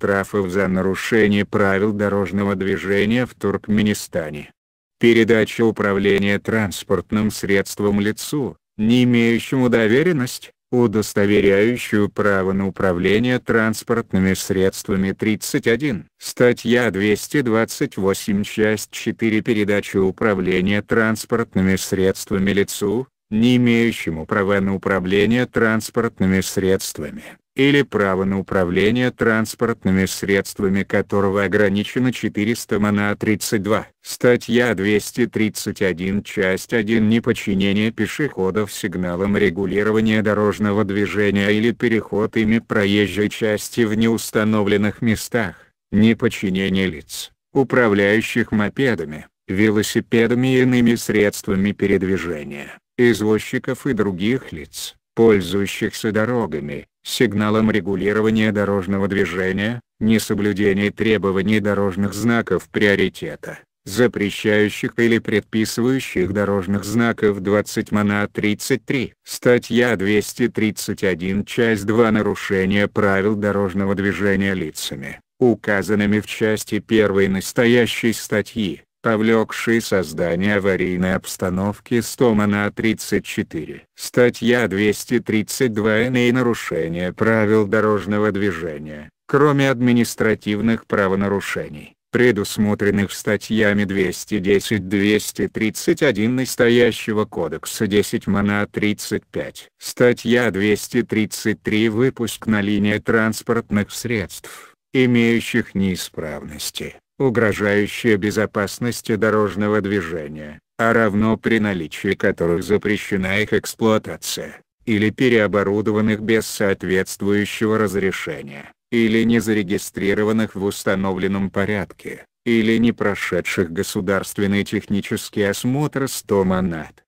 штрафов за нарушение правил дорожного движения в Туркменистане. Передача управления транспортным средством лицу, не имеющему доверенность, удостоверяющую право на управление транспортными средствами 31. Статья 228 часть 4 Передача управления транспортными средствами лицу, не имеющему права на управление транспортными средствами или право на управление транспортными средствами которого ограничено 400 мана 32. Статья 231 часть 1 непочинение пешеходов сигналам регулирования дорожного движения или переход ими проезжей части в неустановленных местах, непочинение лиц, управляющих мопедами, велосипедами и иными средствами передвижения, извозчиков и других лиц, пользующихся дорогами, сигналом регулирования дорожного движения, несоблюдение требований дорожных знаков приоритета, запрещающих или предписывающих дорожных знаков 20 мана 33. Статья 231 часть 2 Нарушение правил дорожного движения лицами, указанными в части 1 настоящей статьи повлекший создание аварийной обстановки Стома на 34. Статья 232 и нарушение правил дорожного движения, кроме административных правонарушений предусмотренных статьями 210-231 настоящего кодекса 10 МАНА 35. Статья 233 Выпуск на линии транспортных средств, имеющих неисправности, угрожающие безопасности дорожного движения, а равно при наличии которых запрещена их эксплуатация, или переоборудованных без соответствующего разрешения, или не зарегистрированных в установленном порядке, или не прошедших государственный технический осмотр манат.